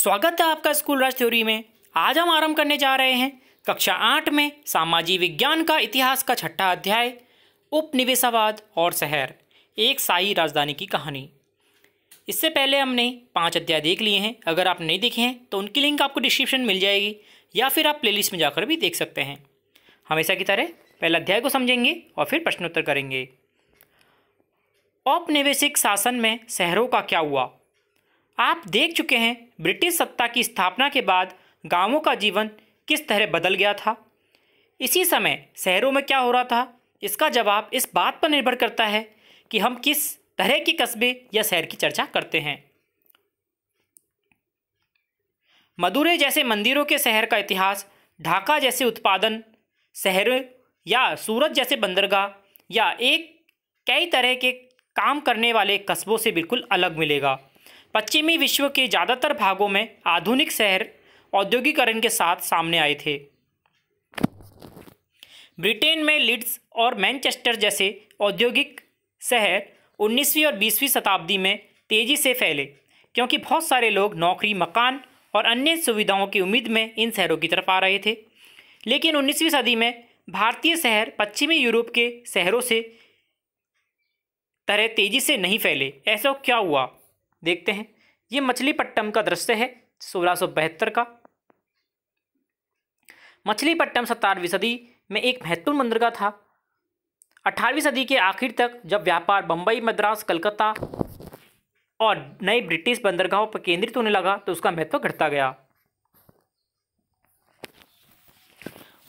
स्वागत है आपका स्कूल राज थ्योरी में आज हम आरंभ करने जा रहे हैं कक्षा आठ में सामाजिक विज्ञान का इतिहास का छठा अध्याय उपनिवेशवाद और शहर एक शाही राजधानी की कहानी इससे पहले हमने पांच अध्याय देख लिए हैं अगर आप नहीं देखे हैं तो उनकी लिंक आपको डिस्क्रिप्शन मिल जाएगी या फिर आप प्लेलिस्ट में जाकर भी देख सकते हैं हमेशा की तरह पहले अध्याय को समझेंगे और फिर प्रश्नोत्तर करेंगे औपनिवेशिक शासन में शहरों का क्या हुआ आप देख चुके हैं ब्रिटिश सत्ता की स्थापना के बाद गांवों का जीवन किस तरह बदल गया था इसी समय शहरों में क्या हो रहा था इसका जवाब इस बात पर निर्भर करता है कि हम किस तरह के कस्बे या शहर की चर्चा करते हैं मदुरे जैसे मंदिरों के शहर का इतिहास ढाका जैसे उत्पादन शहर या सूरत जैसे बंदरगाह या एक कई तरह के काम करने वाले कस्बों से बिल्कुल अलग मिलेगा पश्चिमी विश्व के ज़्यादातर भागों में आधुनिक शहर औद्योगिकरण के साथ सामने आए थे ब्रिटेन में लिड्स और मैनचेस्टर जैसे औद्योगिक शहर 19वीं और 20वीं शताब्दी में तेज़ी से फैले क्योंकि बहुत सारे लोग नौकरी मकान और अन्य सुविधाओं की उम्मीद में इन शहरों की तरफ आ रहे थे लेकिन 19वीं सदी में भारतीय शहर पश्चिमी यूरोप के शहरों से तरह तेज़ी से नहीं फैले ऐसा क्या हुआ देखते हैं ये मछलीपट्टम का दृश्य है सोलह का मछलीपट्टम सत्तरवीं सदी में एक महत्वपूर्ण बंदरगाह था अठारहवीं सदी के आखिर तक जब व्यापार बम्बई मद्रास कलकत्ता और नए ब्रिटिश बंदरगाहों पर केंद्रित होने लगा तो उसका महत्व घटता गया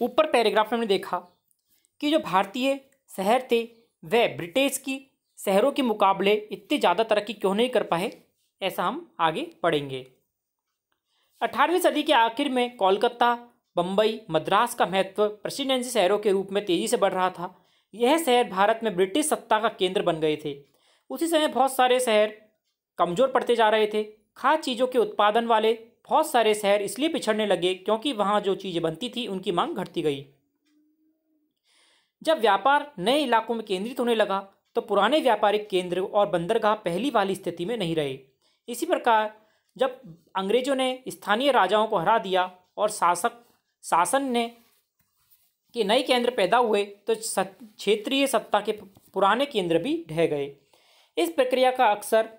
ऊपर पैराग्राफ में हमने देखा कि जो भारतीय शहर थे वह ब्रिटिश की शहरों के मुकाबले इतनी ज़्यादा तरक्की क्यों नहीं कर पाए ऐसा हम आगे पढ़ेंगे अठारहवीं सदी के आखिर में कोलकाता बम्बई मद्रास का महत्व प्रेसिडेंसी शहरों के रूप में तेज़ी से बढ़ रहा था यह शहर भारत में ब्रिटिश सत्ता का केंद्र बन गए थे उसी समय बहुत सारे शहर कमज़ोर पड़ते जा रहे थे खास चीज़ों के उत्पादन वाले बहुत सारे शहर इसलिए पिछड़ने लगे क्योंकि वहाँ जो चीज़ें बनती थी उनकी मांग घटती गई जब व्यापार नए इलाकों में केंद्रित होने लगा तो पुराने व्यापारिक केंद्र और बंदरगाह पहली वाली स्थिति में नहीं रहे इसी प्रकार जब अंग्रेजों ने स्थानीय राजाओं को हरा दिया और शासक शासन ने के नए केंद्र पैदा हुए तो क्षेत्रीय सत्ता के पुराने केंद्र भी ढह गए इस प्रक्रिया का अक्सर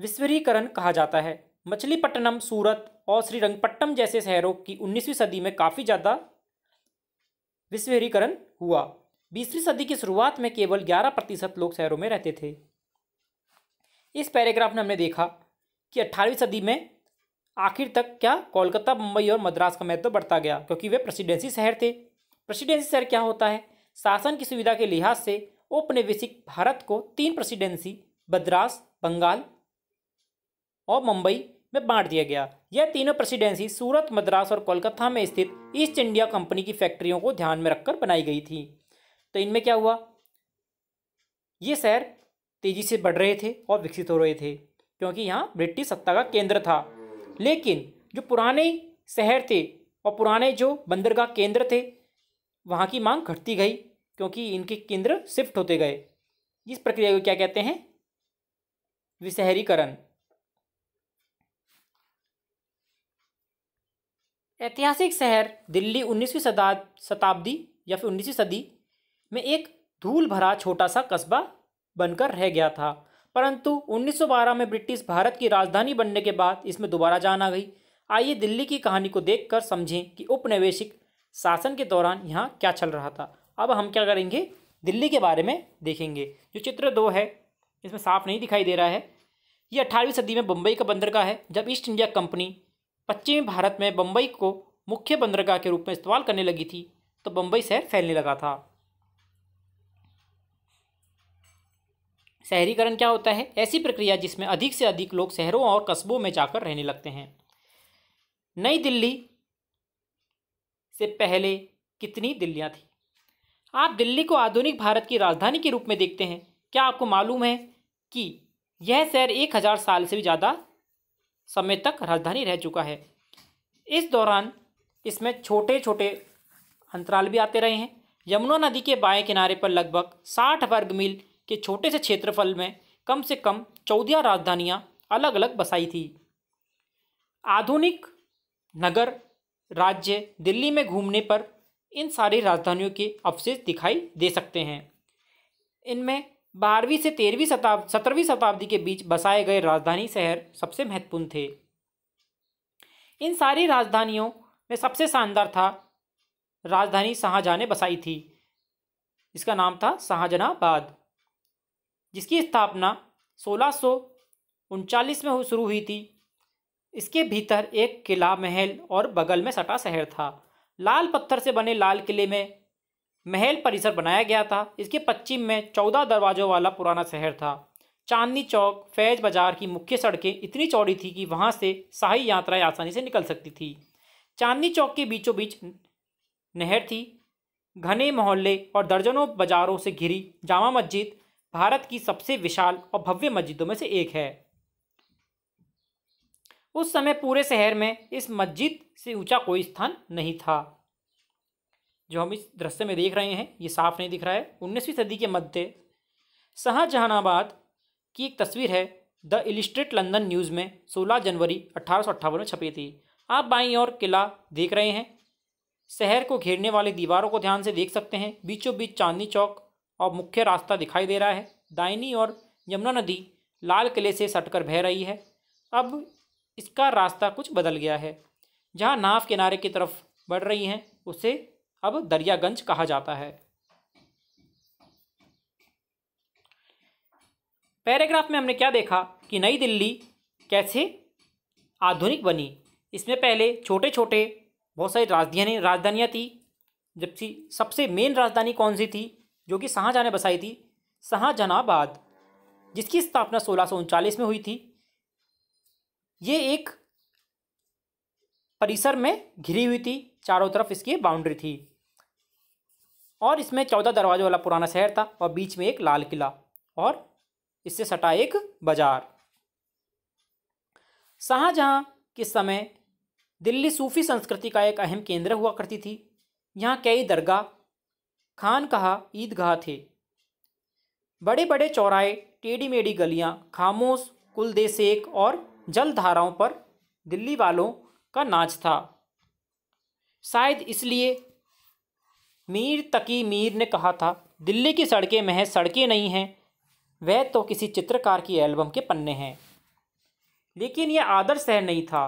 विश्वरीकरण कहा जाता है मछलीपट्टनम सूरत और श्रीरंगपट्टनम जैसे शहरों की 19वीं सदी में काफ़ी ज़्यादा विश्वरीकरण हुआ बीसवीं सदी की शुरुआत में केवल ग्यारह प्रतिशत लोग शहरों में रहते थे इस पैराग्राफ में हमने देखा कि अट्ठारहवीं सदी में आखिर तक क्या कोलकाता मुंबई और मद्रास का महत्व तो बढ़ता गया क्योंकि वे प्रेसिडेंसी शहर थे प्रेसिडेंसी शहर क्या होता है शासन की सुविधा के लिहाज से औपनिवेशिक भारत को तीन प्रेसिडेंसी मद्रास बंगाल और मुंबई में बांट दिया गया यह तीनों प्रेसिडेंसी सूरत मद्रास और कोलकाता में स्थित ईस्ट इंडिया कंपनी की फैक्ट्रियों को ध्यान में रखकर बनाई गई थी तो इनमें क्या हुआ ये शहर तेज़ी से बढ़ रहे थे और विकसित हो रहे थे क्योंकि यहाँ ब्रिटिश सत्ता का केंद्र था लेकिन जो पुराने शहर थे और पुराने जो बंदरगाह केंद्र थे वहाँ की मांग घटती गई क्योंकि इनके केंद्र शिफ्ट होते गए इस प्रक्रिया को क्या कहते हैं विशहरीकरण ऐतिहासिक शहर दिल्ली उन्नीसवीं शताब्दी या फिर उन्नीसवीं सदी में एक धूल भरा छोटा सा कस्बा बनकर रह गया था परंतु 1912 में ब्रिटिश भारत की राजधानी बनने के बाद इसमें दोबारा जान आ गई आइए दिल्ली की कहानी को देखकर समझें कि उपनिवेशिक शासन के दौरान यहाँ क्या चल रहा था अब हम क्या करेंगे दिल्ली के बारे में देखेंगे जो चित्र दो है इसमें साफ नहीं दिखाई दे रहा है ये अठारहवीं सदी में बम्बई का बंदरगाह है जब ईस्ट इंडिया कंपनी पश्चिमी भारत में बम्बई को मुख्य बंदरगाह के रूप में इस्तेमाल करने लगी थी तो बम्बई शहर फैलने लगा था शहरीकरण क्या होता है ऐसी प्रक्रिया जिसमें अधिक से अधिक लोग शहरों और कस्बों में जाकर रहने लगते हैं नई दिल्ली से पहले कितनी दिल्लियाँ थी आप दिल्ली को आधुनिक भारत की राजधानी के रूप में देखते हैं क्या आपको मालूम है कि यह शहर एक हज़ार साल से भी ज़्यादा समय तक राजधानी रह चुका है इस दौरान इसमें छोटे छोटे अंतराल भी आते रहे हैं यमुना नदी के बाएं किनारे पर लगभग साठ वर्ग मील के छोटे से क्षेत्रफल में कम से कम चौदह राजधानियां अलग अलग बसाई थी आधुनिक नगर राज्य दिल्ली में घूमने पर इन सारी राजधानियों के अवशेष दिखाई दे सकते हैं इनमें बारहवीं से तेरहवीं शताब सत्रहवीं शताब्दी के बीच बसाए गए राजधानी शहर सबसे महत्वपूर्ण थे इन सारी राजधानियों में सबसे शानदार था राजधानी शाहजहाँ ने बसाई थी इसका नाम था शाहजहाँबाद जिसकी स्थापना सोलह में शुरू हुई थी इसके भीतर एक किला महल और बगल में सटा शहर था लाल पत्थर से बने लाल किले में महल परिसर बनाया गया था इसके पश्चिम में चौदह दरवाज़ों वाला पुराना शहर था चांदनी चौक फैज बाज़ार की मुख्य सड़कें इतनी चौड़ी थी कि वहाँ से शाही यात्राएं आसानी से निकल सकती थी चांदनी चौक के बीचों बीच नहर थी घने मोहल्ले और दर्जनों बाज़ारों से घिरी जामा मस्जिद भारत की सबसे विशाल और भव्य मस्जिदों में से एक है उस समय पूरे शहर में इस मस्जिद से ऊंचा कोई स्थान नहीं था जो हम इस दृश्य में देख रहे हैं ये साफ नहीं दिख रहा है उन्नीसवीं सदी के मध्य शाहजहानाबाद की एक तस्वीर है द इलिस्ट्रेट लंदन न्यूज़ में 16 जनवरी अठारह में छपी थी आप बाईं ओर किला देख रहे हैं शहर को घेरने वाली दीवारों को ध्यान से देख सकते हैं बीचों बीच चांदनी चौक और मुख्य रास्ता दिखाई दे रहा है दाइनी और यमुना नदी लाल किले से सटकर बह रही है अब इसका रास्ता कुछ बदल गया है जहाँ नाव किनारे की तरफ बढ़ रही हैं उसे अब दरियागंज कहा जाता है पैराग्राफ में हमने क्या देखा कि नई दिल्ली कैसे आधुनिक बनी इसमें पहले छोटे छोटे बहुत सारी राजधानी राजधानियाँ थी जबकि सबसे मेन राजधानी कौन सी थी जो कि शाहजहाँ ने बसाई थी शाहजहानाबाद जिसकी स्थापना सोलह में हुई थी ये एक परिसर में घिरी हुई थी चारों तरफ इसकी बाउंड्री थी और इसमें चौदह दरवाजे वाला पुराना शहर था और बीच में एक लाल किला और इससे सटा एक बाजार शाहजहाँ के समय दिल्ली सूफी संस्कृति का एक अहम केंद्र हुआ करती थी यहाँ कई दरगाह खान कहा ईदगाह थे बड़े बड़े चौराहे टेढ़ी मेढ़ी गलियां खामोश कुलदे सेक और जलधाराओं पर दिल्ली वालों का नाच था शायद इसलिए मीर तकी मीर ने कहा था दिल्ली की सड़कें महज सड़कें नहीं हैं वह तो किसी चित्रकार की एल्बम के पन्ने हैं लेकिन यह आदर्श शहर नहीं था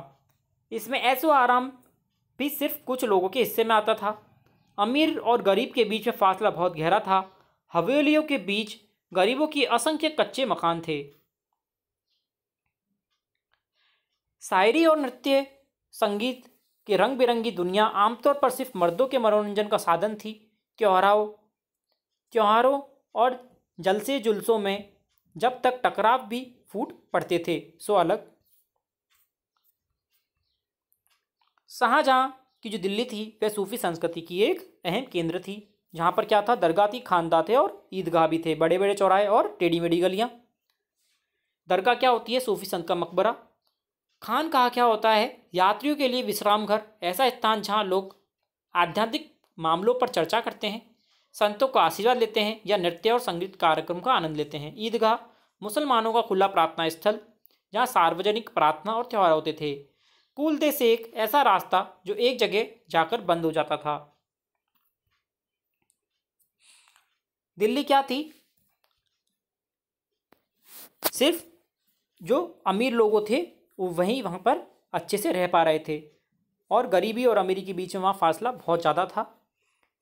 इसमें ऐसो आराम भी सिर्फ कुछ लोगों के हिस्से में आता था अमीर और गरीब के बीच में फासला बहुत गहरा था हवेलियों के बीच गरीबों की असंख्य कच्चे मकान थे शायरी और नृत्य संगीत की रंग बिरंगी दुनिया आमतौर पर सिर्फ मर्दों के मनोरंजन का साधन थी त्योहारों त्योहारों और जलसे जुलसों में जब तक टकराव भी फूट पड़ते थे सो अलग शाहजहाँ कि जो दिल्ली थी वह सूफी संस्कृति की एक अहम केंद्र थी जहाँ पर क्या था दरगाह थी खानदा थे और ईदगाह भी थे बड़े बड़े चौराहे और टेढ़ी मेढ़ी गलियाँ दरगाह क्या होती है सूफी संत का मकबरा खान कहा क्या होता है यात्रियों के लिए विश्राम घर ऐसा स्थान जहाँ लोग आध्यात्मिक मामलों पर चर्चा करते हैं संतों का आशीर्वाद लेते हैं या नृत्य और संगीत कार्यक्रम का आनंद लेते हैं ईदगाह मुसलमानों का खुला प्रार्थना स्थल जहाँ सार्वजनिक प्रार्थना और त्यौहार होते थे कूलते से एक ऐसा रास्ता जो एक जगह जाकर बंद हो जाता था दिल्ली क्या थी सिर्फ जो अमीर लोगों थे वो वहीं वहाँ पर अच्छे से रह पा रहे थे और गरीबी और अमीरी के बीच में वहाँ फासला बहुत ज़्यादा था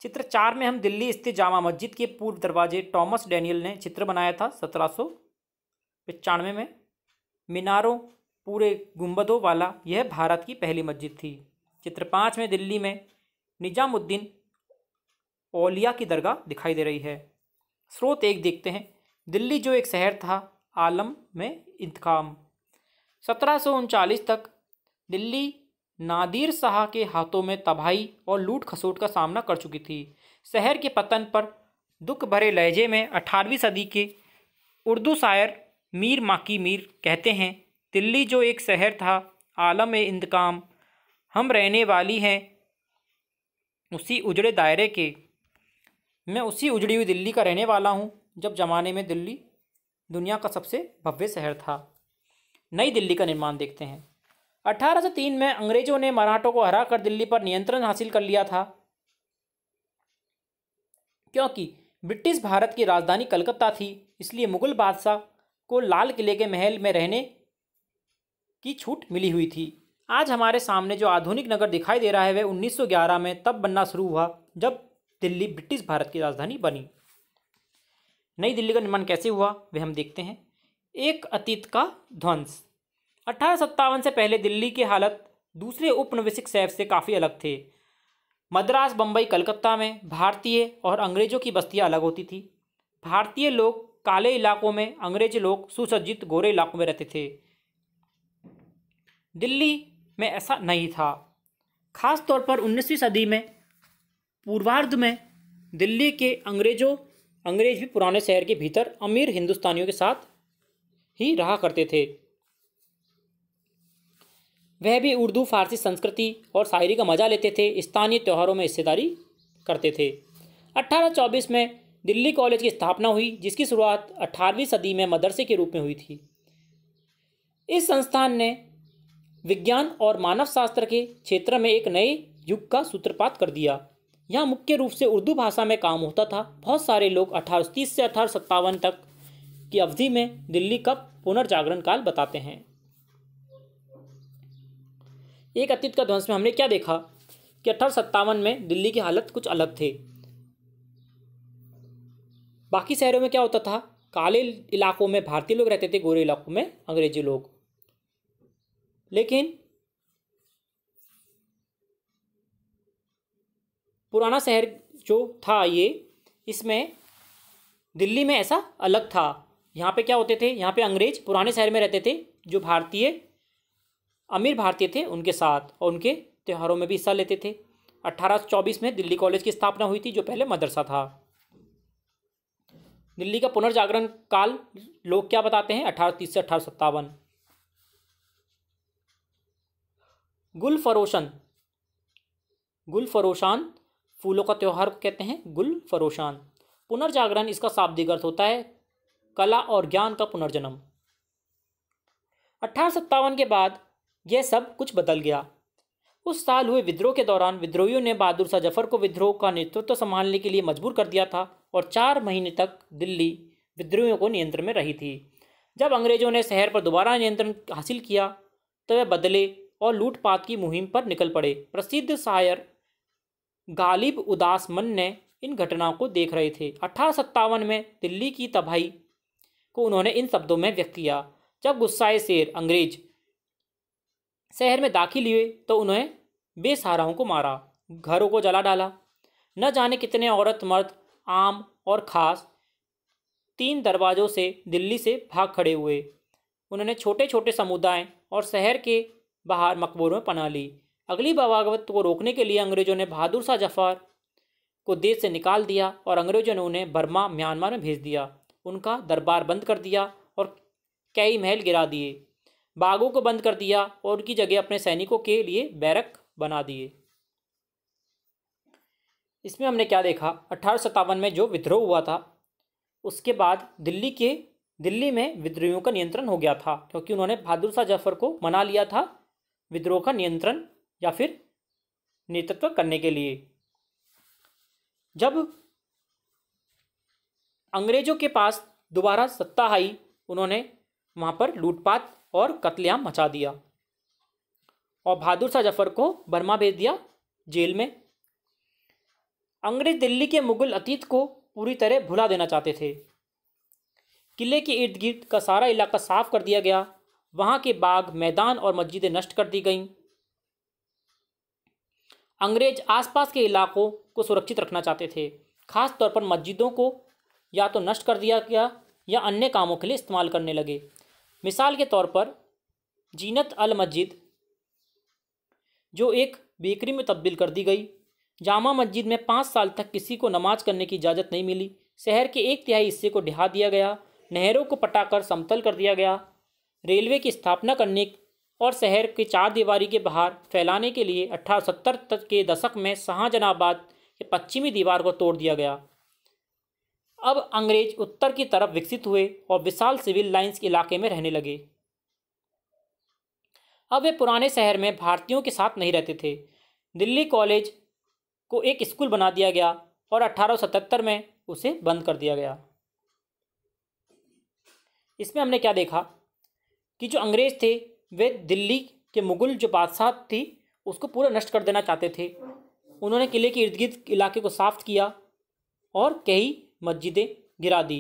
चित्र चार में हम दिल्ली स्थित जामा मस्जिद के पूर्व दरवाजे टॉमस डैनियल ने चित्र बनाया था सत्रह सौ पचानवे में मीनारों पूरे गुंबदों वाला यह भारत की पहली मस्जिद थी चित्र पाँच में दिल्ली में निजामुद्दीन ओलिया की दरगाह दिखाई दे रही है स्रोत एक देखते हैं दिल्ली जो एक शहर था आलम में इंतकाम सत्रह तक दिल्ली नादिर शाह के हाथों में तबाही और लूट खसोट का सामना कर चुकी थी शहर के पतन पर दुख भरे लहजे में अठारहवीं सदी के उर्दू शायर मीर माकी मीर कहते हैं दिल्ली जो एक शहर था आलम इंतकाम हम रहने वाली हैं उसी उजड़े दायरे के मैं उसी उजड़ी हुई दिल्ली का रहने वाला हूँ जब ज़माने में दिल्ली दुनिया का सबसे भव्य शहर था नई दिल्ली का निर्माण देखते हैं 1803 में अंग्रेज़ों ने मराठों को हरा कर दिल्ली पर नियंत्रण हासिल कर लिया था क्योंकि ब्रिटिश भारत की राजधानी कलकत्ता थी इसलिए मुग़ल बादशाह को लाल किले के महल में रहने की छूट मिली हुई थी आज हमारे सामने जो आधुनिक नगर दिखाई दे रहा है वह 1911 में तब बनना शुरू हुआ जब दिल्ली ब्रिटिश भारत की राजधानी बनी नई दिल्ली का निर्माण कैसे हुआ वह हम देखते हैं एक अतीत का ध्वंस अठारह से पहले दिल्ली की हालत दूसरे उपनिवेशिक सैफ से काफ़ी अलग थे मद्रास बम्बई कलकत्ता में भारतीय और अंग्रेजों की बस्तियाँ अलग होती थी भारतीय लोग काले इलाकों में अंग्रेज लोग सुसज्जित गोरे इलाकों में रहते थे दिल्ली में ऐसा नहीं था खास तौर पर 19वीं सदी में पूर्वार्ध में दिल्ली के अंग्रेजों अंग्रेज भी पुराने शहर के भीतर अमीर हिंदुस्तानियों के साथ ही रहा करते थे वह भी उर्दू फारसी संस्कृति और शायरी का मजा लेते थे स्थानीय त्यौहारों में हिस्सेदारी करते थे 1824 में दिल्ली कॉलेज की स्थापना हुई जिसकी शुरुआत 18वीं सदी में मदरसे के रूप में हुई थी इस संस्थान ने विज्ञान और मानव शास्त्र के क्षेत्र में एक नए युग का सूत्रपात कर दिया यहाँ मुख्य रूप से उर्दू भाषा में काम होता था बहुत सारे लोग अठारह से अठारह तक की अवधि में दिल्ली का पुनर्जागरण काल बताते हैं एक अतीत का ध्वंस में हमने क्या देखा कि अठारह सत्तावन में दिल्ली की हालत कुछ अलग थे बाकी शहरों में क्या होता था काले इलाकों में भारतीय लोग रहते थे गोरे इलाकों में अंग्रेजी लोग लेकिन पुराना शहर जो था ये इसमें दिल्ली में ऐसा अलग था यहाँ पे क्या होते थे यहाँ पे अंग्रेज पुराने शहर में रहते थे जो भारतीय अमीर भारतीय थे उनके साथ और उनके त्यौहारों में भी हिस्सा लेते थे 1824 में दिल्ली कॉलेज की स्थापना हुई थी जो पहले मदरसा था दिल्ली का पुनर्जागरण काल लोग क्या बताते हैं अठारह तीस से अठारह सत्तावन गुल फरोशन गुल फरोशान फूलों का त्यौहार कहते हैं गुल फरोशान पुनर्जागरण इसका शाब्दिक अर्थ होता है कला और ज्ञान का पुनर्जन्म अट्ठारह सत्तावन के बाद यह सब कुछ बदल गया उस साल हुए विद्रोह के दौरान विद्रोहियों ने बहादुर शाह जफर को विद्रोह का नेतृत्व संभालने के लिए मजबूर कर दिया था और चार महीने तक दिल्ली विद्रोहियों को नियंत्रण में रही थी जब अंग्रेजों ने शहर पर दोबारा नियंत्रण हासिल किया तो वह बदले और लूटपाट की मुहिम पर निकल पड़े प्रसिद्ध शायर गालिब उदासमन ने इन घटनाओं को देख रहे थे अठारह में दिल्ली की तबाही को उन्होंने इन शब्दों में व्यक्त किया जब गुस्साए शेर अंग्रेज शहर में दाखिल हुए तो उन्हें बेसहाराओं को मारा घरों को जला डाला न जाने कितने औरत मर्द आम और खास तीन दरवाज़ों से दिल्ली से भाग खड़े हुए उन्होंने छोटे छोटे समुदाय और शहर के बाहर मकबूर में पना ली अगली बवागवत को रोकने के लिए अंग्रेज़ों ने बहादुर शाह जफर को देश से निकाल दिया और अंग्रेज़ों ने उन्हें बर्मा म्यांमार में भेज दिया उनका दरबार बंद कर दिया और कई महल गिरा दिए बागों को बंद कर दिया और उनकी जगह अपने सैनिकों के लिए बैरक बना दिए इसमें हमने क्या देखा अठारह में जो विद्रोह हुआ था उसके बाद दिल्ली के दिल्ली में विद्रोहियों का नियंत्रण हो गया था क्योंकि उन्होंने बहादुर शाह जफर को मना लिया था विद्रोह का नियंत्रण या फिर नेतृत्व करने के लिए जब अंग्रेजों के पास दोबारा सत्ता आई उन्होंने वहां पर लूटपाट और कत्लेआम मचा दिया और बहादुर शाह जफर को बर्मा भेज दिया जेल में अंग्रेज दिल्ली के मुगल अतीत को पूरी तरह भुला देना चाहते थे किले के इर्द गिर्द का सारा इलाका साफ कर दिया गया वहाँ के बाग मैदान और मस्जिदें नष्ट कर दी गईं अंग्रेज आसपास के इलाकों को सुरक्षित रखना चाहते थे खास तौर पर मस्जिदों को या तो नष्ट कर दिया गया या अन्य कामों के लिए इस्तेमाल करने लगे मिसाल के तौर पर जीनत अल मस्जिद जो एक बेकरी में तब्दील कर दी गई जामा मस्जिद में पाँच साल तक किसी को नमाज करने की इजाज़त नहीं मिली शहर के एक तिहाई हिस्से को ढहा दिया गया नहरों को पटाकर समतल कर दिया गया रेलवे की स्थापना करने और शहर की चार दीवारी के बाहर फैलाने के लिए अठारह तक के दशक में शाहजहाबाद के पश्चिमी दीवार को तोड़ दिया गया अब अंग्रेज उत्तर की तरफ विकसित हुए और विशाल सिविल लाइंस के इलाके में रहने लगे अब वे पुराने शहर में भारतीयों के साथ नहीं रहते थे दिल्ली कॉलेज को एक स्कूल बना दिया गया और 1877 में उसे बंद कर दिया गया इसमें हमने क्या देखा कि जो अंग्रेज़ थे वे दिल्ली के मुग़ल जो बादशाह थी उसको पूरा नष्ट कर देना चाहते थे उन्होंने किले के इर्द गिर्द इलाके को साफ किया और कई मस्जिदें गिरा दी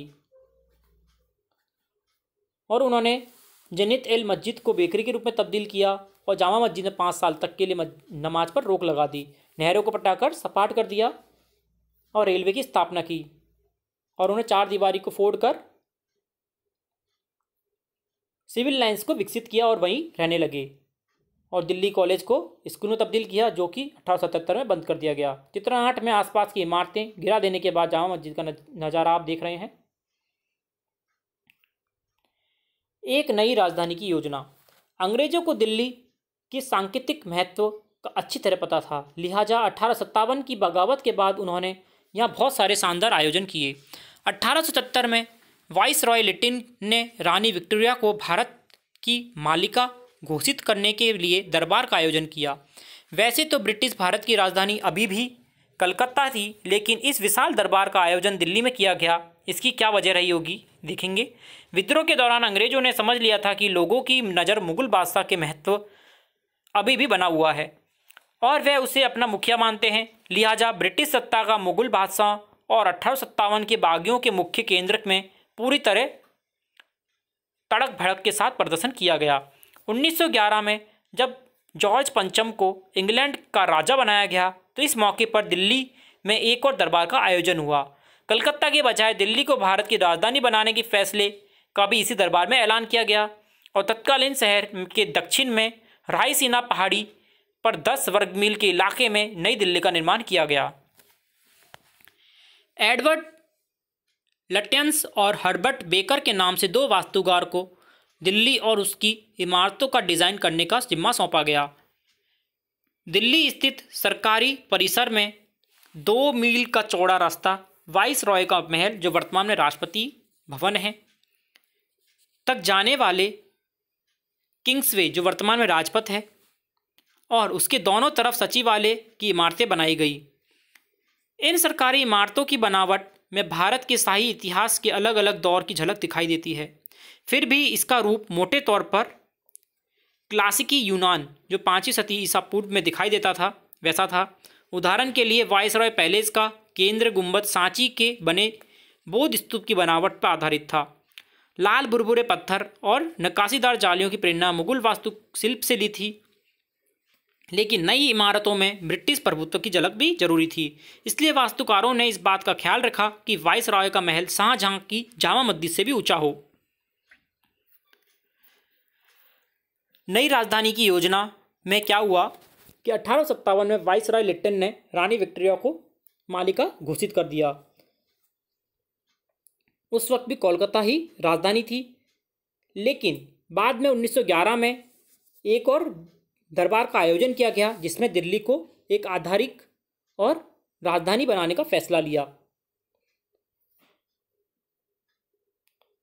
और उन्होंने जनित एल मस्जिद को बेकरी के रूप में तब्दील किया और जामा मस्जिद ने पाँच साल तक के लिए नमाज पर रोक लगा दी नहरों को पटाकर सपाट कर दिया और रेलवे की स्थापना की और उन्हें चार दीवारी को फोड़ कर सिविल लाइन्स को विकसित किया और वहीं रहने लगे और दिल्ली कॉलेज को स्कूलों तब्दील किया जो कि अठारह में बंद कर दिया गया चित्राहट में आसपास की इमारतें गिरा देने के बाद जामा मस्जिद का नज़ारा आप देख रहे हैं एक नई राजधानी की योजना अंग्रेजों को दिल्ली के सांकेतिक महत्व का अच्छी तरह पता था लिहाजा अठारह की बगावत के बाद उन्होंने यहाँ बहुत सारे शानदार आयोजन किए अट्ठारह में वाइस रॉय लिटिन ने रानी विक्टोरिया को भारत की मालिका घोषित करने के लिए दरबार का आयोजन किया वैसे तो ब्रिटिश भारत की राजधानी अभी भी कलकत्ता थी लेकिन इस विशाल दरबार का आयोजन दिल्ली में किया गया इसकी क्या वजह रही होगी देखेंगे विद्रोह के दौरान अंग्रेजों ने समझ लिया था कि लोगों की नज़र मुगल बादशाह के महत्व अभी भी बना हुआ है और वह उसे अपना मुखिया मानते हैं लिहाजा ब्रिटिश सत्ता का मुगल बादशाह और अठारह के बागियों के मुख्य केंद्र में पूरी तरह तड़क भड़क के साथ प्रदर्शन किया गया 1911 में जब जॉर्ज पंचम को इंग्लैंड का राजा बनाया गया तो इस मौके पर दिल्ली में एक और दरबार का आयोजन हुआ कलकत्ता के बजाय दिल्ली को भारत की राजधानी बनाने के फैसले का भी इसी दरबार में ऐलान किया गया और तत्कालीन शहर के दक्षिण में रायसीना पहाड़ी पर 10 वर्ग मील के इलाके में नई दिल्ली का निर्माण किया गया एडवर्ड लटेंस और हर्बर्ट बेकर के नाम से दो वास्तुकार को दिल्ली और उसकी इमारतों का डिज़ाइन करने का जिम्मा सौंपा गया दिल्ली स्थित सरकारी परिसर में दो मील का चौड़ा रास्ता वाइस रॉय का महल जो वर्तमान में राष्ट्रपति भवन है तक जाने वाले किंग्सवे जो वर्तमान में राजपथ है और उसके दोनों तरफ सचिवालय की इमारतें बनाई गई इन सरकारी इमारतों की बनावट में भारत के शाही इतिहास के अलग अलग दौर की झलक दिखाई देती है फिर भी इसका रूप मोटे तौर पर क्लासिकी यूनान जो पाँचवीं सती ईसा पूर्व में दिखाई देता था वैसा था उदाहरण के लिए रॉय पैलेस का केंद्र गुंबद सांची के बने बौद्ध स्तूप की बनावट पर आधारित था लाल बुरबुरे पत्थर और नक्काशीदार जालियों की प्रेरणा मुगल वास्तुशिल्प से ली थी लेकिन नई इमारतों में ब्रिटिश प्रभुत्व की झलक भी जरूरी थी इसलिए वास्तुकारों ने इस बात का ख्याल रखा कि वाइस राय का महल शाहजहां की जामा मस्जिद से भी ऊंचा हो नई राजधानी की योजना में क्या हुआ कि अठारह में वाइस राय लिट्टन ने रानी विक्टोरिया को मालिका घोषित कर दिया उस वक्त भी कोलकाता ही राजधानी थी लेकिन बाद में 1911 में एक और दरबार का आयोजन किया गया जिसमें दिल्ली को एक आधारिक और राजधानी बनाने का फैसला लिया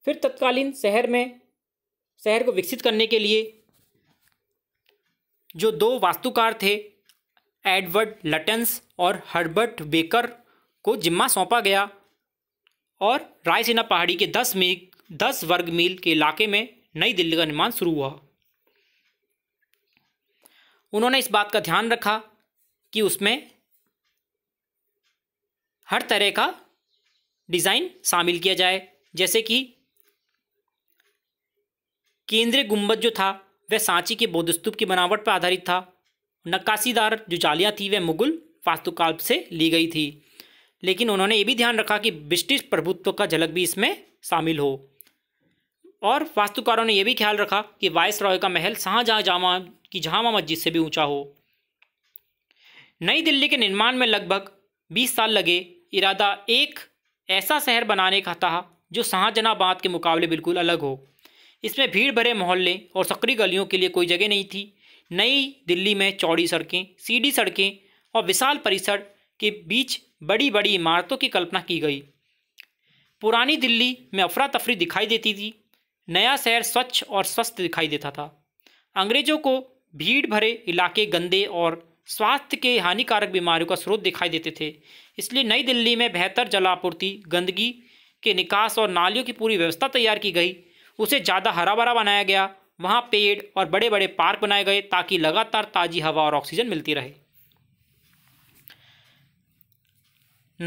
फिर तत्कालीन शहर में शहर को विकसित करने के लिए जो दो वास्तुकार थे एडवर्ड लटन्स और हर्बर्ट बेकर को जिम्मा सौंपा गया और रायसेना पहाड़ी के दस मील दस वर्ग मील के इलाके में नई दिल्ली का निर्माण शुरू हुआ उन्होंने इस बात का ध्यान रखा कि उसमें हर तरह का डिज़ाइन शामिल किया जाए जैसे कि केंद्रीय गुंबद जो था वह सांची के बौद्धस्तूप की बनावट पर आधारित था नक्काशीदार जो जालियाँ थी वह मुगल वास्तुकाल से ली गई थी लेकिन उन्होंने ये भी ध्यान रखा कि ब्रिटिश प्रभुत्व का झलक भी इसमें शामिल हो और वास्तुकारों ने यह भी ख्याल रखा कि वायस रॉय का महल शाहजहाँ जामा कि जामा मस्जिद से भी ऊंचा हो नई दिल्ली के निर्माण में लगभग 20 साल लगे इरादा एक ऐसा शहर बनाने का था जो शाहजनाबाद के मुकाबले बिल्कुल अलग हो इसमें भीड़ भरे मोहल्ले और सक्री गलियों के लिए कोई जगह नहीं थी नई दिल्ली में चौड़ी सड़कें सीढ़ी सड़कें और विशाल परिसर के बीच बड़ी बड़ी इमारतों की कल्पना की गई पुरानी दिल्ली में अफरा तफरी दिखाई देती थी नया शहर स्वच्छ और स्वस्थ दिखाई देता था अंग्रेज़ों को भीड़ भरे इलाके गंदे और स्वास्थ्य के हानिकारक बीमारियों का स्रोत दिखाई देते थे इसलिए नई दिल्ली में बेहतर जलापूर्ति गंदगी के निकास और नालियों की पूरी व्यवस्था तैयार की गई उसे ज़्यादा हरा भरा बनाया गया वहाँ पेड़ और बड़े बड़े पार्क बनाए गए ताकि लगातार ताज़ी हवा और ऑक्सीजन मिलती रहे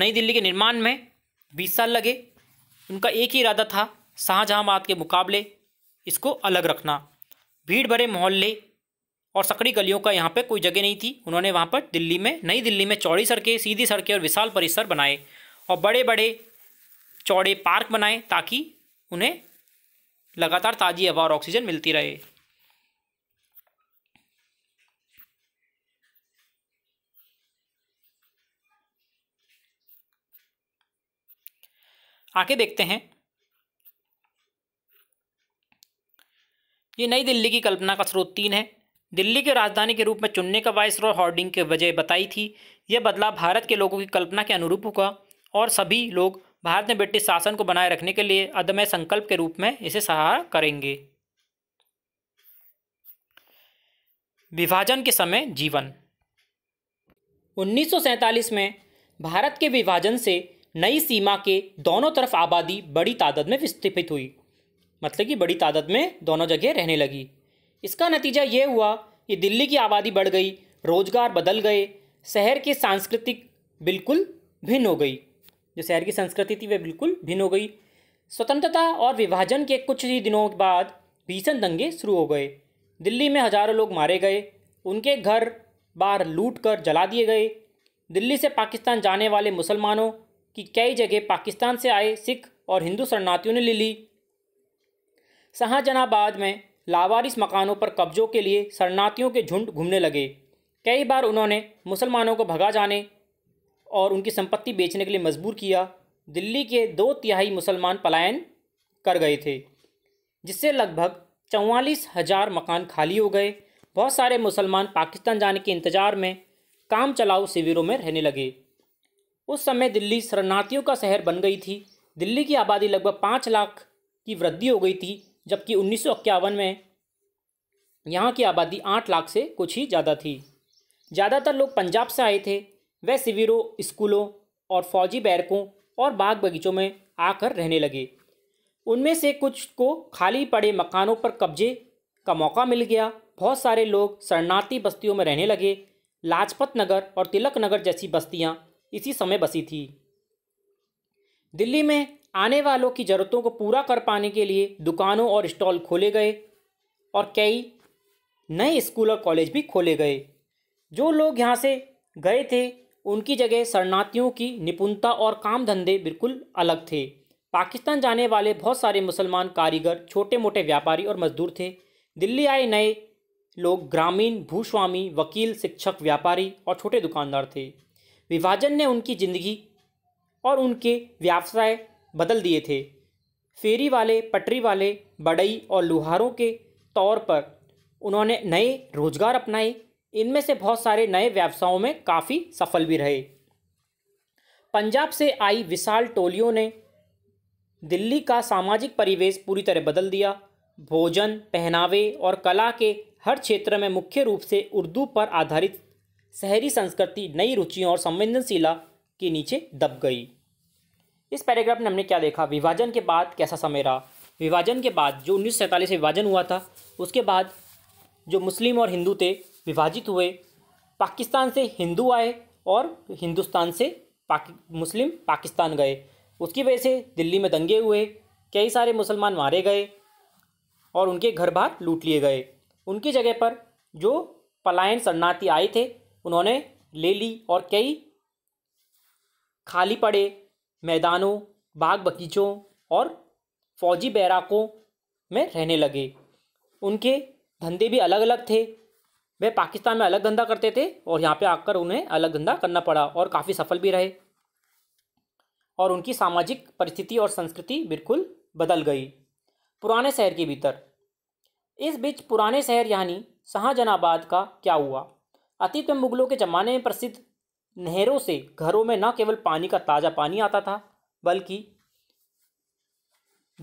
नई दिल्ली के निर्माण में बीस साल लगे उनका एक ही इरादा था शाहजहाँबाद के मुकाबले इसको अलग रखना भीड़ भरे मोहल्ले और सकड़ी गलियों का यहाँ पे कोई जगह नहीं थी उन्होंने वहाँ पर दिल्ली में नई दिल्ली में चौड़ी सड़कें सीधी सड़कें और विशाल परिसर बनाए और बड़े बड़े चौड़े पार्क बनाए ताकि उन्हें लगातार ताज़ी हवा और ऑक्सीजन मिलती रहे आगे देखते हैं ये नई दिल्ली की कल्पना का स्रोत तीन है दिल्ली की राजधानी के रूप में चुनने का वायस रॉय हॉर्डिंग के वजह बताई थी यह बदलाव भारत के लोगों की कल्पना के अनुरूप हुआ और सभी लोग भारत में ब्रिटिश शासन को बनाए रखने के लिए अदमय संकल्प के रूप में इसे सहारा करेंगे विभाजन के समय जीवन 1947 में भारत के विभाजन से नई सीमा के दोनों तरफ आबादी बड़ी तादाद में विस्थापित हुई मतलब कि बड़ी तादाद में दोनों जगह रहने लगी इसका नतीजा ये हुआ कि दिल्ली की आबादी बढ़ गई रोजगार बदल गए शहर की सांस्कृतिक बिल्कुल भिन्न हो गई जो शहर की संस्कृति थी वह बिल्कुल भिन्न हो गई स्वतंत्रता और विभाजन के कुछ ही दिनों के बाद भीषण दंगे शुरू हो गए दिल्ली में हजारों लोग मारे गए उनके घर बार लूट कर जला दिए गए दिल्ली से पाकिस्तान जाने वाले मुसलमानों की कई जगह पाकिस्तान से आए सिख और हिंदू शरणार्थियों ने ले ली शाहजहांबाद में लावारिस मकानों पर कब्जों के लिए शरणार्थियों के झुंड घूमने लगे कई बार उन्होंने मुसलमानों को भगा जाने और उनकी संपत्ति बेचने के लिए मजबूर किया दिल्ली के दो तिहाई मुसलमान पलायन कर गए थे जिससे लगभग चौवालीस हज़ार मकान खाली हो गए बहुत सारे मुसलमान पाकिस्तान जाने के इंतज़ार में काम चलाओ शिविरों में रहने लगे उस समय दिल्ली शरणार्थियों का शहर बन गई थी दिल्ली की आबादी लगभग पाँच लाख की वृद्धि हो गई थी जबकि उन्नीस में यहाँ की आबादी आठ लाख से कुछ ही ज़्यादा थी ज़्यादातर लोग पंजाब से आए थे वे शिविरों स्कूलों और फौजी बैरकों और बाग बगीचों में आकर रहने लगे उनमें से कुछ को खाली पड़े मकानों पर कब्जे का मौका मिल गया बहुत सारे लोग शरणार्थी बस्तियों में रहने लगे लाजपत नगर और तिलक नगर जैसी बस्तियाँ इसी समय बसी थी दिल्ली में आने वालों की ज़रूरतों को पूरा कर पाने के लिए दुकानों और स्टॉल खोले गए और कई नए स्कूल और कॉलेज भी खोले गए जो लोग यहाँ से गए थे उनकी जगह शरणार्थियों की निपुणता और काम धंधे बिल्कुल अलग थे पाकिस्तान जाने वाले बहुत सारे मुसलमान कारीगर छोटे मोटे व्यापारी और मजदूर थे दिल्ली आए नए लोग ग्रामीण भूस्वामी वकील शिक्षक व्यापारी और छोटे दुकानदार थे विभाजन ने उनकी ज़िंदगी और उनके व्यवसाय बदल दिए थे फेरी वाले पटरी वाले बड़ई और लुहारों के तौर पर उन्होंने नए रोजगार अपनाए इनमें से बहुत सारे नए व्यवसायों में काफ़ी सफल भी रहे पंजाब से आई विशाल टोलियों ने दिल्ली का सामाजिक परिवेश पूरी तरह बदल दिया भोजन पहनावे और कला के हर क्षेत्र में मुख्य रूप से उर्दू पर आधारित शहरी संस्कृति नई रुचियों और संवेदनशीला के नीचे दब गई इस पैराग्राफ में हमने क्या देखा विभाजन के बाद कैसा समय रहा विभाजन के बाद जो उन्नीस सैंतालीस से विभाजन हुआ था उसके बाद जो मुस्लिम और हिंदू थे विभाजित हुए पाकिस्तान से हिंदू आए और हिंदुस्तान से पाकि मुस्लिम पाकिस्तान गए उसकी वजह से दिल्ली में दंगे हुए कई सारे मुसलमान मारे गए और उनके घर बार लूट लिए गए उनकी जगह पर जो पलायन शरणार्थी आए थे उन्होंने ले ली और कई खाली पड़े मैदानों बाग बगीचों और फौजी बैराकों में रहने लगे उनके धंधे भी अलग अलग थे वे पाकिस्तान में अलग धंधा करते थे और यहाँ पे आकर उन्हें अलग धंधा करना पड़ा और काफ़ी सफल भी रहे और उनकी सामाजिक परिस्थिति और संस्कृति बिल्कुल बदल गई पुराने शहर के भीतर इस बीच पुराने शहर यानी शाहजहाबाद का क्या हुआ अतीत में मुगलों के ज़माने में प्रसिद्ध नहरों से घरों में न केवल पानी का ताज़ा पानी आता था बल्कि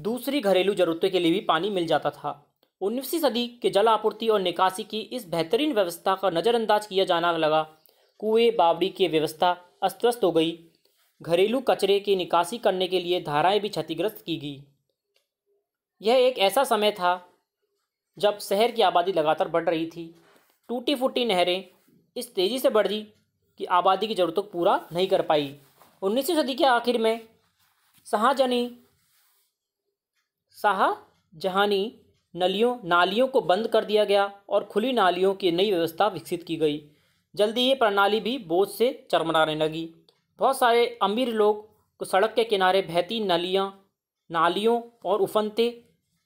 दूसरी घरेलू ज़रूरतों के लिए भी पानी मिल जाता था उन्नीसवीं सदी के जल आपूर्ति और निकासी की इस बेहतरीन व्यवस्था का नज़रअंदाज किया जाना लगा कुएं बावड़ी की व्यवस्था अस्त व्यस्त हो गई घरेलू कचरे की निकासी करने के लिए धाराएं भी क्षतिग्रस्त की गई यह एक ऐसा समय था जब शहर की आबादी लगातार बढ़ रही थी टूटी फूटी नहरें इस तेज़ी से बढ़ी की आबादी की ज़रूरतों को पूरा नहीं कर पाई उन्नीसवीं सदी के आखिर में शाहजनी शाहजहानी नलियों नालियों को बंद कर दिया गया और खुली नालियों की नई व्यवस्था विकसित की गई जल्दी ये प्रणाली भी बोझ से चरमराने लगी बहुत सारे अमीर लोग को सड़क के किनारे बहती नलियाँ नालियों और उफनते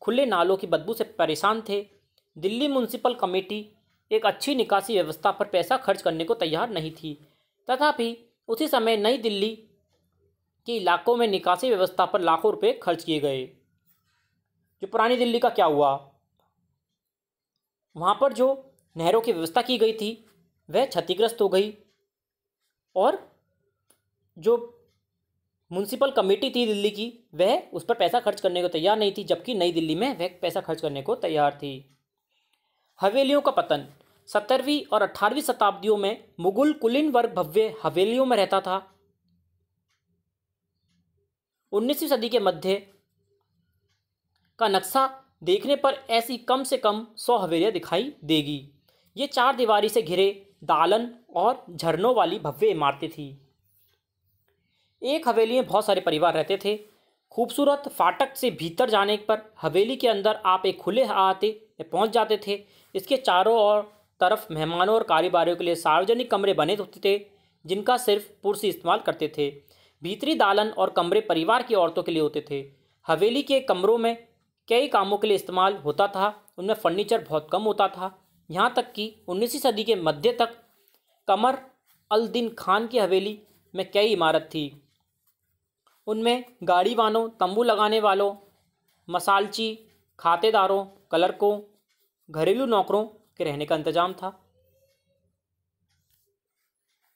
खुले नालों की बदबू से परेशान थे दिल्ली म्यूनसिपल कमेटी एक अच्छी निकासी व्यवस्था पर पैसा खर्च करने को तैयार नहीं थी तथापि उसी समय नई दिल्ली के इलाकों में निकासी व्यवस्था पर लाखों रुपए खर्च किए गए जो पुरानी दिल्ली का क्या हुआ वहाँ पर जो नहरों की व्यवस्था की गई थी वह क्षतिग्रस्त हो गई और जो म्यूनसिपल कमेटी थी दिल्ली की वह उस पर पैसा खर्च करने को तैयार नहीं थी जबकि नई दिल्ली में वह पैसा खर्च करने को तैयार थी हवेलियों का पतन सत्तरवीं और अठारहवीं शताब्दियों में मुगल कुलीन वर्ग भव्य हवेलियों में रहता था उन्नीसवीं सदी के मध्य का नक्शा देखने पर ऐसी कम से कम सौ हवेलियां दिखाई देगी ये चार दीवारी से घिरे दालन और झरनों वाली भव्य इमारतें थी एक हवेली में बहुत सारे परिवार रहते थे खूबसूरत फाटक से भीतर जाने पर हवेली के अंदर आप एक खुले आते पहुंच जाते थे इसके चारों ओर तरफ मेहमानों और कारोबारियों के लिए सार्वजनिक कमरे बने होते थे जिनका सिर्फ पुरुष इस्तेमाल करते थे भीतरी दालन और कमरे परिवार की औरतों के लिए होते थे हवेली के कमरों में कई कामों के लिए इस्तेमाल होता था उनमें फर्नीचर बहुत कम होता था यहाँ तक कि उन्नीसवीं सदी के मध्य तक कमर अल दिन खान की हवेली में कई इमारत थी उनमें गाड़ी वानों तंबू लगाने वालों मसालची खातेदारों क्लर्कों घरेलू नौकरों के रहने का इंतजाम था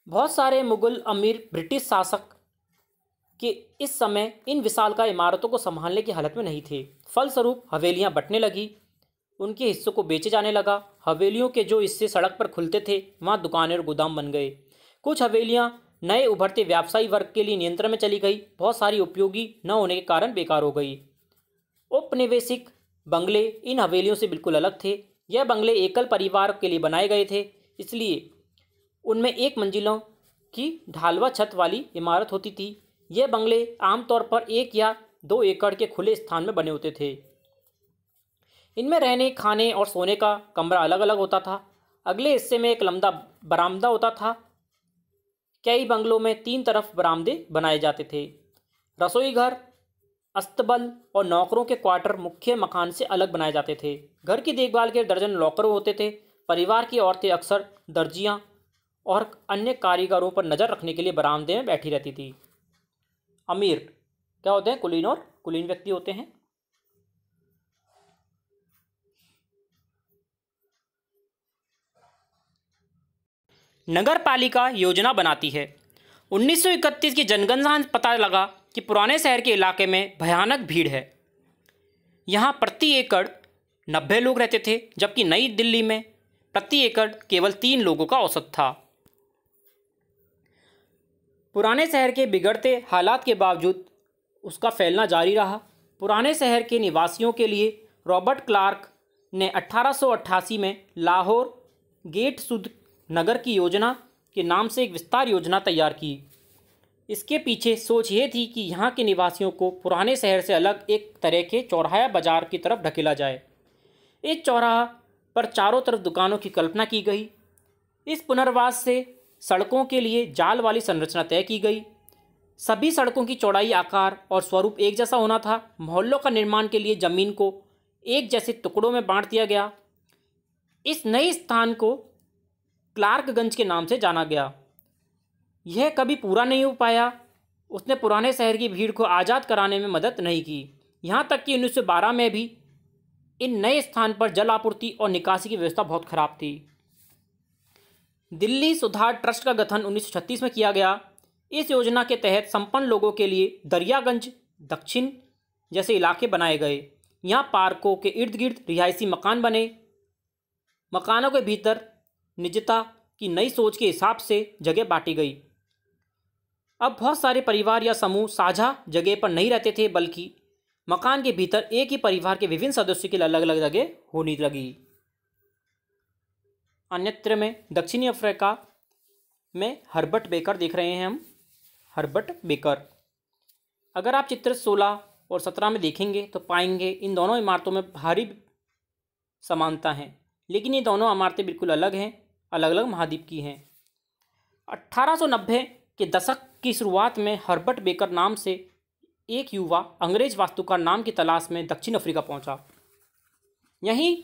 बहुत सारे मुगल अमीर ब्रिटिश शासक के इस समय इन विशाल का इमारतों को संभालने की हालत में नहीं थे फलस्वरूप हवेलियां बटने लगी उनके हिस्सों को बेचे जाने लगा हवेलियों के जो हिस्से सड़क पर खुलते थे वहाँ दुकानें और गोदाम बन गए कुछ हवेलियाँ नए उभरते व्यावसायी वर्ग के लिए नियंत्रण में चली गई बहुत सारी उपयोगी न होने के कारण बेकार हो गई औपनिवेशिक बंगले इन हवेलियों से बिल्कुल अलग थे यह बंगले एकल परिवार के लिए बनाए गए थे इसलिए उनमें एक मंजिलों की ढालवा छत वाली इमारत होती थी ये बंगले आमतौर पर एक या दो एकड़ के खुले स्थान में बने होते थे इनमें रहने खाने और सोने का कमरा अलग अलग होता था अगले हिस्से में एक लंबा बरामदा होता था कई बंगलों में तीन तरफ बरामदे बनाए जाते थे रसोई घर अस्तबल और नौकरों के क्वार्टर मुख्य मकान से अलग बनाए जाते थे घर की देखभाल के दर्जन लॉकर होते थे परिवार की औरतें अक्सर दर्जियाँ और अन्य कारीगरों पर नज़र रखने के लिए बरामदे में बैठी रहती थी अमीर क्या होते हैं कुलीन और कुलीन व्यक्ति होते हैं नगर पालिका योजना बनाती है 1931 की जनगणना पता लगा कि पुराने शहर के इलाके में भयानक भीड़ है यहाँ प्रति एकड़ नब्बे लोग रहते थे जबकि नई दिल्ली में प्रति एकड़ केवल तीन लोगों का औसत था पुराने शहर के बिगड़ते हालात के बावजूद उसका फैलना जारी रहा पुराने शहर के निवासियों के लिए रॉबर्ट क्लार्क ने 1888 में लाहौर गेट सुध नगर की योजना के नाम से एक विस्तार योजना तैयार की इसके पीछे सोच ये थी कि यहाँ के निवासियों को पुराने शहर से अलग एक तरह के चौराहा बाजार की तरफ ढकेला जाए इस चौराहा पर चारों तरफ दुकानों की कल्पना की गई इस पुनर्वास से सड़कों के लिए जाल वाली संरचना तय की गई सभी सड़कों की चौड़ाई आकार और स्वरूप एक जैसा होना था मोहल्लों का निर्माण के लिए ज़मीन को एक जैसे टुकड़ों में बांट दिया गया इस नए स्थान को क्लार्कगंज के नाम से जाना गया यह कभी पूरा नहीं हो पाया उसने पुराने शहर की भीड़ को आज़ाद कराने में मदद नहीं की यहाँ तक कि 1912 में भी इन नए स्थान पर जल आपूर्ति और निकासी की व्यवस्था बहुत खराब थी दिल्ली सुधार ट्रस्ट का गठन उन्नीस में किया गया इस योजना के तहत संपन्न लोगों के लिए दरियागंज दक्षिण जैसे इलाके बनाए गए यहाँ पार्कों के इर्द गिर्द रिहायशी मकान बने मकानों के भीतर निजता की नई सोच के हिसाब से जगह बांटी गई अब बहुत सारे परिवार या समूह साझा जगह पर नहीं रहते थे बल्कि मकान के भीतर एक ही परिवार के विभिन्न सदस्यों की अलग अलग जगह होने लगी अन्यत्र में दक्षिणी अफ्रीका में हर्बर्ट बेकर देख रहे हैं हम हर्बर्ट बेकर अगर आप चित्र सोलह और सत्रह में देखेंगे तो पाएंगे इन दोनों इमारतों में भारी समानता है लेकिन ये दोनों इमारतें बिल्कुल अलग हैं अलग अलग महाद्वीप की हैं 1890 के दशक की शुरुआत में हर्बर्ट बेकर नाम से एक युवा अंग्रेज वास्तुकार नाम की तलाश में दक्षिण अफ्रीका पहुंचा। यहीं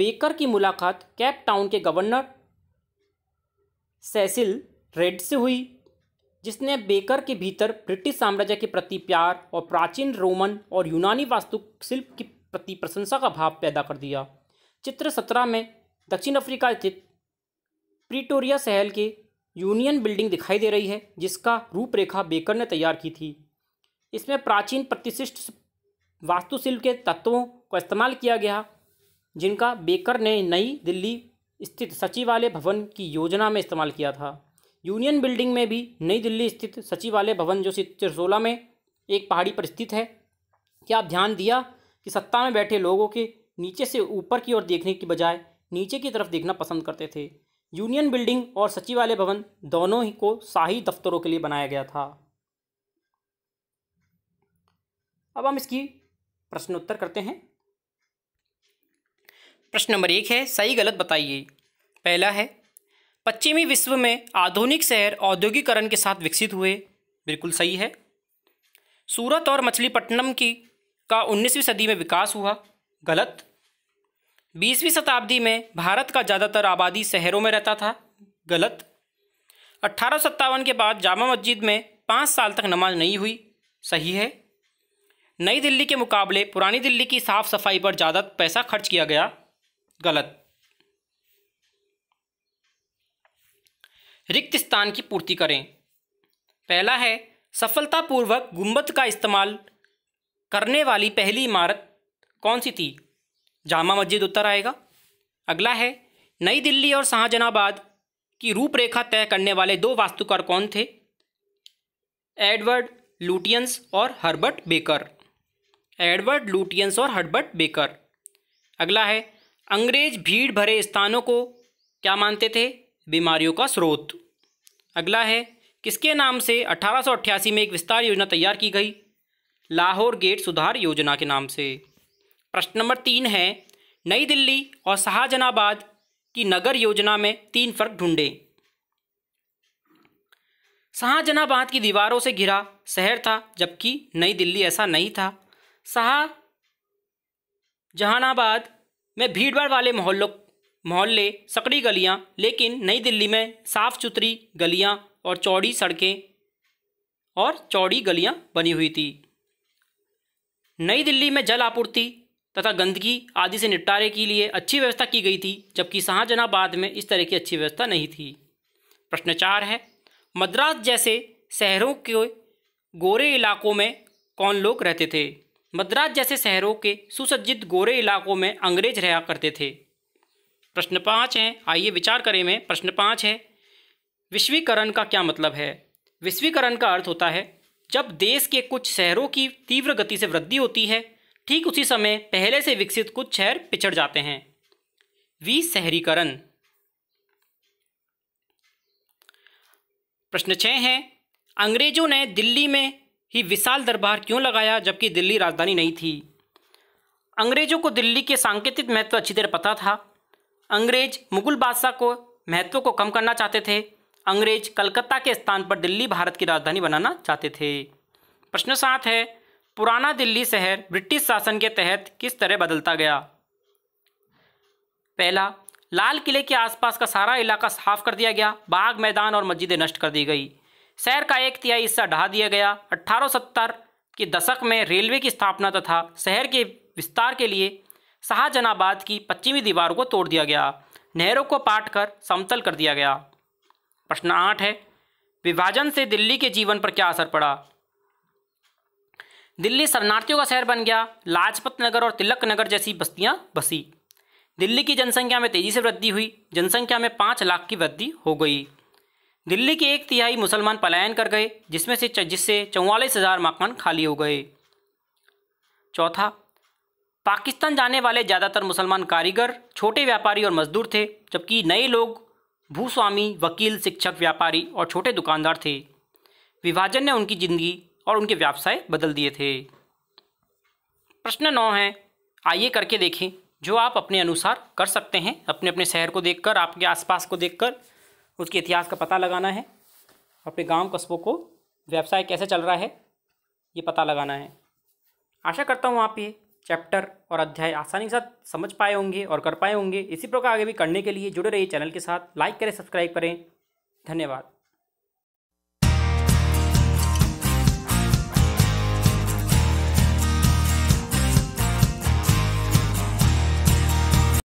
बेकर की मुलाकात कैप टाउन के गवर्नर सेसिल रेड से हुई जिसने बेकर के भीतर ब्रिटिश साम्राज्य के प्रति प्यार और प्राचीन रोमन और यूनानी वास्तुशिल्प के प्रति प्रशंसा का भाव पैदा कर दिया चित्र सत्रह में दक्षिण अफ्रीका स्थित प्रिटोरिया शहर के यूनियन बिल्डिंग दिखाई दे रही है जिसका रूपरेखा बेकर ने तैयार की थी इसमें प्राचीन प्रतिशिष्ट वास्तुशिल्प के तत्वों का इस्तेमाल किया गया जिनका बेकर ने नई दिल्ली स्थित सचिवालय भवन की योजना में इस्तेमाल किया था यूनियन बिल्डिंग में भी नई दिल्ली स्थित सचिवालय भवन जो चिरसोला में एक पहाड़ी पर स्थित है क्या आप ध्यान दिया कि सत्ता में बैठे लोगों के नीचे से ऊपर की ओर देखने की बजाय नीचे की तरफ देखना पसंद करते थे यूनियन बिल्डिंग और सचिवालय भवन दोनों ही को शाही दफ्तरों के लिए बनाया गया था अब हम इसकी प्रश्नोत्तर करते हैं प्रश्न नंबर एक है सही गलत बताइए पहला है पश्चिमी विश्व में आधुनिक शहर औद्योगिकरण के साथ विकसित हुए बिल्कुल सही है सूरत और मछलीपट्टनम की का 19वीं सदी में विकास हुआ गलत बीसवीं शताब्दी में भारत का ज़्यादातर आबादी शहरों में रहता था गलत अट्ठारह के बाद जामा मस्जिद में पाँच साल तक नमाज नहीं हुई सही है नई दिल्ली के मुकाबले पुरानी दिल्ली की साफ सफाई पर ज़्यादा पैसा खर्च किया गया गलत रिक्त स्थान की पूर्ति करें पहला है सफलतापूर्वक गुंबद का इस्तेमाल करने वाली पहली इमारत कौन सी थी जामा मस्जिद उत्तर आएगा अगला है नई दिल्ली और शाहजहाबाद की रूपरेखा तय करने वाले दो वास्तुकार कौन थे एडवर्ड लुटियंस और हर्बर्ट बेकर एडवर्ड लुटियंस और हर्बर्ट बेकर अगला है अंग्रेज भीड़ भरे स्थानों को क्या मानते थे बीमारियों का स्रोत अगला है किसके नाम से अठारह में एक विस्तार योजना तैयार की गई लाहौर गेट सुधार योजना के नाम से प्रश्न नंबर तीन है नई दिल्ली और शाहजहाबाद की नगर योजना में तीन फर्क ढूंढे शाहजहाबाद की दीवारों से घिरा शहर था जबकि नई दिल्ली ऐसा नहीं था शाह जहानाबाद में भीड़भाड़ वाले मोहल्लों मोहल्ले सकड़ी गलियां लेकिन नई दिल्ली में साफ सुथरी गलियां और चौड़ी सड़कें और चौड़ी गलियां बनी हुई थी नई दिल्ली में जल आपूर्ति तथा गंदगी आदि से निपटारे के लिए अच्छी व्यवस्था की गई थी जबकि शाहजहांबाद में इस तरह की अच्छी व्यवस्था नहीं थी प्रश्न चार है मद्रास जैसे शहरों के गोरे इलाकों में कौन लोग रहते थे मद्रास जैसे शहरों के सुसज्जित गोरे इलाकों में अंग्रेज रहा करते थे प्रश्न पाँच हैं आइए विचार करें मैं प्रश्न पाँच है विश्वीकरण का क्या मतलब है विश्वीकरण का अर्थ होता है जब देश के कुछ शहरों की तीव्र गति से वृद्धि होती है ठीक उसी समय पहले से विकसित कुछ शहर पिछड़ जाते हैं वी शहरीकरण प्रश्न छः है अंग्रेजों ने दिल्ली में ही विशाल दरबार क्यों लगाया जबकि दिल्ली राजधानी नहीं थी अंग्रेजों को दिल्ली के सांकेतिक महत्व अच्छी तरह पता था अंग्रेज मुगल बादशाह को महत्व को कम करना चाहते थे अंग्रेज कलकत्ता के स्थान पर दिल्ली भारत की राजधानी बनाना चाहते थे प्रश्न सात है पुराना दिल्ली शहर ब्रिटिश शासन के तहत किस तरह बदलता गया पहला लाल किले के आसपास का सारा इलाका साफ कर दिया गया बाग मैदान और मस्जिदें नष्ट कर दी गई शहर का एक तिहाई हिस्सा ढहा दिया गया 1870 के दशक में रेलवे की स्थापना तथा शहर के विस्तार के लिए शाहजहाबाद की पश्चिमी दीवारों को तोड़ दिया गया नहरों को पाट कर समतल कर दिया गया प्रश्न आठ है विभाजन से दिल्ली के जीवन पर क्या असर पड़ा दिल्ली शरणार्थियों का शहर बन गया लाजपत नगर और तिलक नगर जैसी बस्तियां बसी दिल्ली की जनसंख्या में तेजी से वृद्धि हुई जनसंख्या में पाँच लाख की वृद्धि हो गई दिल्ली के एक तिहाई मुसलमान पलायन कर गए जिसमें से जिससे चौवालीस हज़ार मकान खाली हो गए चौथा पाकिस्तान जाने वाले ज़्यादातर मुसलमान कारीगर छोटे व्यापारी और मजदूर थे जबकि नए लोग भूस्वामी वकील शिक्षक व्यापारी और छोटे दुकानदार थे विभाजन ने उनकी ज़िंदगी और उनके व्यवसाय बदल दिए थे प्रश्न नौ है आइए करके देखें जो आप अपने अनुसार कर सकते हैं अपने अपने शहर को देखकर आपके आसपास को देखकर उसके इतिहास का पता लगाना है अपने गांव कस्बों को व्यवसाय कैसे चल रहा है ये पता लगाना है आशा करता हूँ आप ये चैप्टर और अध्याय आसानी के साथ समझ पाए होंगे और कर पाए होंगे इसी प्रकार आगे भी करने के लिए जुड़े रहिए चैनल के साथ लाइक करें सब्सक्राइब करें धन्यवाद